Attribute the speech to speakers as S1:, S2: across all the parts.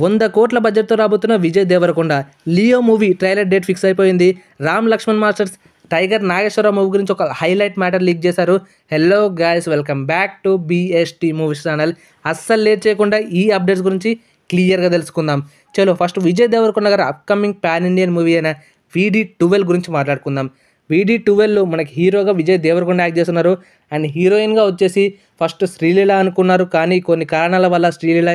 S1: వంద కోట్ల బడ్జెట్తో రాబోతున్న Vijay Deverakonda Leo movie trailer date fix అయిపోయింది Ram Laxman masters tiger Nageswararao movie గురించి ఒక హైలైట్ మ్యాటర్ లీక్ చేశారు hello guys welcome back to BST movies channel అస్సలు లేట్ చేయకుండా ఈ అప్డేట్స్ గురించి క్లియర్గా తెలుసుకుందాం చలో ఫస్ట్ విజయ్ దేవరకొండ గారు అప్కమింగ్ ప్యాన్ ఇండియన్ మూవీ అయిన వీడి టువెల్వ్ గురించి మాట్లాడుకుందాం వీడి టువెల్లో మనకి హీరోగా విజయ్ దేవరకొండ యాక్ట్ చేస్తున్నారు అండ్ హీరోయిన్గా వచ్చేసి ఫస్ట్ శ్రీలీల అనుకున్నారు కానీ కొన్ని కారణాల వల్ల శ్రీలీల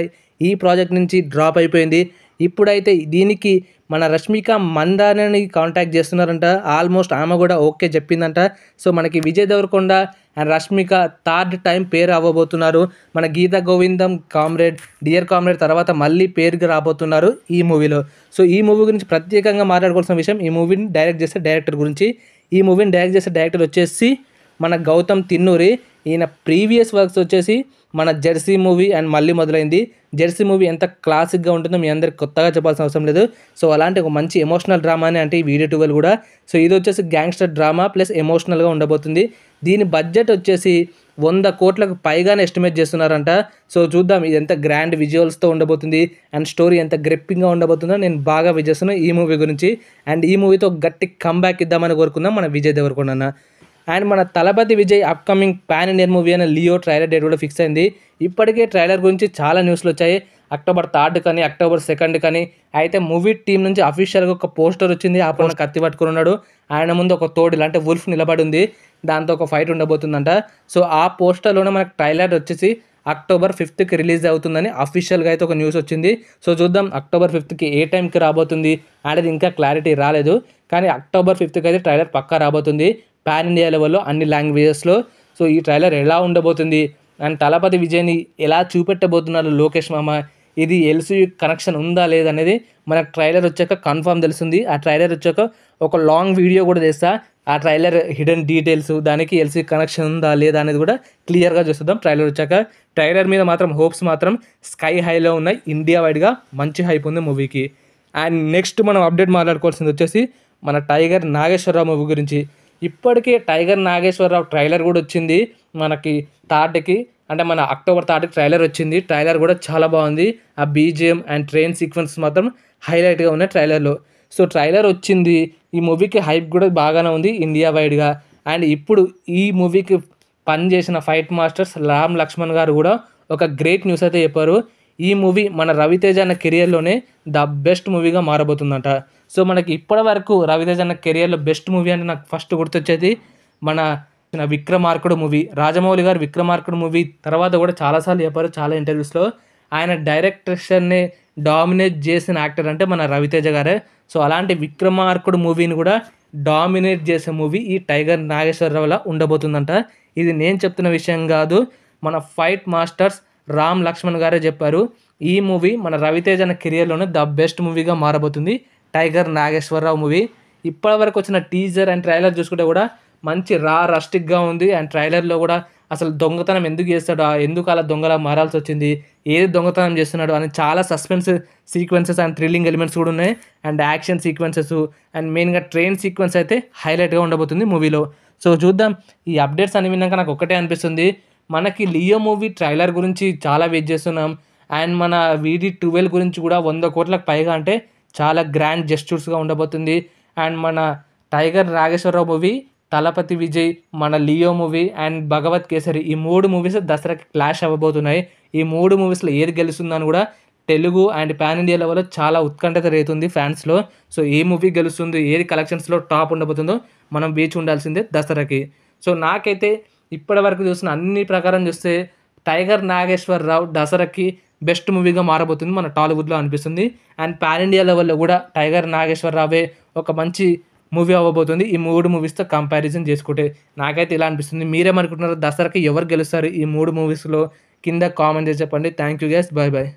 S1: ఈ ప్రాజెక్ట్ నుంచి డ్రాప్ అయిపోయింది ఇప్పుడైతే దీనికి మన రష్మిక మందానని కాంటాక్ట్ చేస్తున్నారంట ఆల్మోస్ట్ ఆమె కూడా ఓకే చెప్పిందంట సో మనకి Vijay Deverakonda and Rashmika third time pair అవ్వబోతున్నారు మన Geetha Govindam comrade dear comrade తర్వాత మళ్ళీ పేరుగా రాబోతున్నారు ఈ మూవీలో సో ఈ మూవీ గురించి ప్రత్యేకంగా మాట్లాడుకోవాల్సిన విషయం ఈ మూవీని డైరెక్ట్ చేసే డైరెక్టర్ గురించి ఈ మూవీని డైరెక్ట్ చేసే డైరెక్టర్ వచ్చేసి మన గౌతమ్ తిన్నూరి ఈయన ప్రీవియస్ వర్క్స్ వచ్చేసి మన జెర్సీ మూవీ అండ్ మళ్ళీ మొదలైంది జెర్సీ మూవీ ఎంత క్లాసిక్గా ఉంటుందో మీ అందరికి కొత్తగా చెప్పాల్సిన అవసరం లేదు సో అలాంటి ఒక మంచి ఎమోషనల్ డ్రామా అని అంటే ఈ వీడియో ట్వెల్వ్ కూడా సో ఇది వచ్చేసి గ్యాంగ్స్టర్ డ్రామా ప్లస్ ఎమోషనల్గా ఉండబోతుంది దీని బడ్జెట్ వచ్చేసి వంద కోట్లకు పైగానే ఎస్టిమేట్ చేస్తున్నారంట సో చూద్దాం ఇది ఎంత గ్రాండ్ విజువల్స్తో ఉండబోతుంది అండ్ స్టోరీ ఎంత గ్రిప్పింగ్గా ఉండబోతుందో నేను బాగా విజేస్తున్నాను ఈ మూవీ గురించి అండ్ ఈ మూవీతో గట్టి కంబ్యాక్ ఇద్దామని కోరుకుందాం మన విజయ్ దేవరకొండ అండ్ మన Thalapathy Vijay upcoming pan Indian movie అయిన లియో ట్రైలర్ డేట్ కూడా ఫిక్స్ అయింది ఇప్పటికే ట్రైలర్ గురించి చాలా న్యూస్లు వచ్చాయి అక్టోబర్ థర్డ్ కానీ అక్టోబర్ సెకండ్ కానీ అయితే మూవీ టీం నుంచి అఫీషియల్గా ఒక పోస్టర్ వచ్చింది ఆ పోస్టర్ కత్తి పట్టుకుని ఉన్నాడు ఆయన ముందు ఒక తోడు అంటే వుల్ఫ్ నిలబడి ఉంది దాంతో ఒక ఫైట్ ఉండబోతుందంట సో ఆ పోస్టర్లోనే మనకు ట్రైలర్ వచ్చేసి అక్టోబర్ ఫిఫ్త్కి రిలీజ్ అవుతుందని అఫీషియల్గా అయితే ఒక న్యూస్ వచ్చింది సో చూద్దాం అక్టోబర్ ఫిఫ్త్కి ఏ టైంకి రాబోతుంది అనేది ఇంకా క్లారిటీ రాలేదు కానీ అక్టోబర్ ఫిఫ్త్కి అయితే ట్రైలర్ పక్కా రాబోతుంది ప్యాన్ ఇండియా లెవెల్లో అన్ని లాంగ్వేజెస్లో సో ఈ ట్రైలర్ ఎలా ఉండబోతుంది అండ్ తలపతి విజయ్ని ఎలా చూపెట్టబోతున్నారు లోకేష్ మామ ఇది ఎల్సీ కనెక్షన్ ఉందా లేదనేది మనకు ట్రైలర్ వచ్చాక కన్ఫామ్ తెలుస్తుంది ఆ ట్రైలర్ వచ్చాక ఒక లాంగ్ వీడియో కూడా చేస్తా ఆ ట్రైలర్ హిడెన్ డీటెయిల్స్ దానికి ఎల్సీ కనెక్షన్ ఉందా లేదా అనేది కూడా క్లియర్గా చూస్తుందాం ట్రైలర్ వచ్చాక ట్రైలర్ మీద మాత్రం హోప్స్ మాత్రం స్కై హైలో ఉన్నాయి ఇండియా వైడ్గా మంచి హైప్ ఉంది మూవీకి అండ్ నెక్స్ట్ మనం అప్డేట్ మాట్లాడుకోవాల్సింది వచ్చేసి మన టైగర్ నాగేశ్వరరావు మూవీ గురించి ఇప్పటికే టైగర్ నాగేశ్వరరావు ట్రైలర్ కూడా వచ్చింది మనకి థర్డ్కి అంటే మన అక్టోబర్ థర్డ్కి ట్రైలర్ వచ్చింది ట్రైలర్ కూడా చాలా బాగుంది ఆ బీజిఎం అండ్ ట్రైన్ సీక్వెన్స్ మాత్రం హైలైట్గా ఉన్నాయి ట్రైలర్లో సో ట్రైలర్ వచ్చింది ఈ మూవీకి హైప్ కూడా బాగానే ఉంది ఇండియా వైడ్గా అండ్ ఇప్పుడు ఈ మూవీకి పని చేసిన ఫైట్ మాస్టర్స్ రామ్ లక్ష్మణ్ గారు కూడా ఒక గ్రేట్ న్యూస్ అయితే చెప్పారు ఈ మూవీ మన రవితేజ అన్న కెరియర్లోనే ద బెస్ట్ మూవీగా మారబోతుందంట సో మనకి ఇప్పటి వరకు రవితేజ అన్న కెరియర్లో బెస్ట్ మూవీ అంటే నాకు ఫస్ట్ గుర్తొచ్చేది మన విక్రమార్కుడు మూవీ రాజమౌళి గారు విక్రమార్కుడు మూవీ తర్వాత కూడా చాలాసార్లు చెప్పారు చాలా ఇంటర్వ్యూస్లో ఆయన డైరెక్టర్షన్ని డామినేట్ చేసిన యాక్టర్ అంటే మన రవితేజ గారే సో అలాంటి విక్రమార్కుడు మూవీని కూడా డామినేట్ చేసే మూవీ ఈ టైగర్ నాగేశ్వరరావులా ఉండబోతుందంట ఇది నేను చెప్తున్న విషయం కాదు మన ఫైట్ మాస్టర్స్ రామ్ లక్ష్మణ్ గారే చెప్పారు ఈ మూవీ మన రవితేజ అన్న కెరియర్లోనే ద బెస్ట్ మూవీగా మారబోతుంది టైగర్ నాగేశ్వరరావు మూవీ ఇప్పటి వరకు వచ్చిన టీజర్ అండ్ ట్రైలర్ చూసుకుంటే కూడా మంచి రా రస్టిక్గా ఉంది అండ్ ట్రైలర్లో కూడా అసలు దొంగతనం ఎందుకు చేస్తాడు ఎందుకు అలా దొంగలా మారాల్సి వచ్చింది ఏది దొంగతనం చేస్తున్నాడు అని చాలా suspense sequences and thrilling elements కూడా ఉన్నాయి అండ్ యాక్షన్ సీక్వెన్సెస్ అండ్ మెయిన్గా ట్రైన్ సీక్వెన్స్ అయితే హైలైట్గా ఉండబోతుంది మూవీలో సో చూద్దాం ఈ అప్డేట్స్ అని విన్నాక నాకు ఒకటే అనిపిస్తుంది మనకి లియో మూవీ ట్రైలర్ గురించి చాలా వెయిట్ చేస్తున్నాం అండ్ మన వీడి ట్వెల్వ్ గురించి కూడా వంద కోట్లకు పైగా అంటే చాలా గ్రాండ్ జెస్చర్స్గా ఉండబోతుంది అండ్ మన టైగర్ నాగేశ్వరరావు మూవీ తలపతి విజయ్ మన Leo movie and Bhagavanth Kesari ఈ మూడు మూవీస్ దసరాకి క్లాష్ అవ్వబోతున్నాయి ఈ మూడు మూవీస్లో ఏది గెలుస్తుందని కూడా తెలుగు అండ్ పాన్ ఇండియా లెవెల్లో చాలా ఉత్కంఠత రేతుంది ఫ్యాన్స్లో సో ఏ మూవీ గెలుస్తుంది ఏది కలెక్షన్స్లో టాప్ ఉండబోతుందో మనం వేచి ఉండాల్సిందే దసరాకి సో నాకైతే ఇప్పటివరకు చూసిన అన్ని ప్రకారం చూస్తే టైగర్ నాగేశ్వరరావు దసరాకి బెస్ట్ మూవీగా మారబోతుంది మన టాలీవుడ్లో అనిపిస్తుంది అండ్ పాన్ ఇండియా లెవెల్లో కూడా టైగర్ నాగేశ్వరరావే ఒక మంచి మూవీ అవ్వబోతుంది ఈ మూడు మూవీస్తో కంపారిజన్ చేసుకుంటే నాకైతే ఇలా అనిపిస్తుంది మీరేమనుకుంటున్నారు దసరాకి ఎవరు గెలుస్తారు ఈ మూడు మూవీస్లో కింద కామెంట్ చేసి చెప్పండి thank you guys bye bye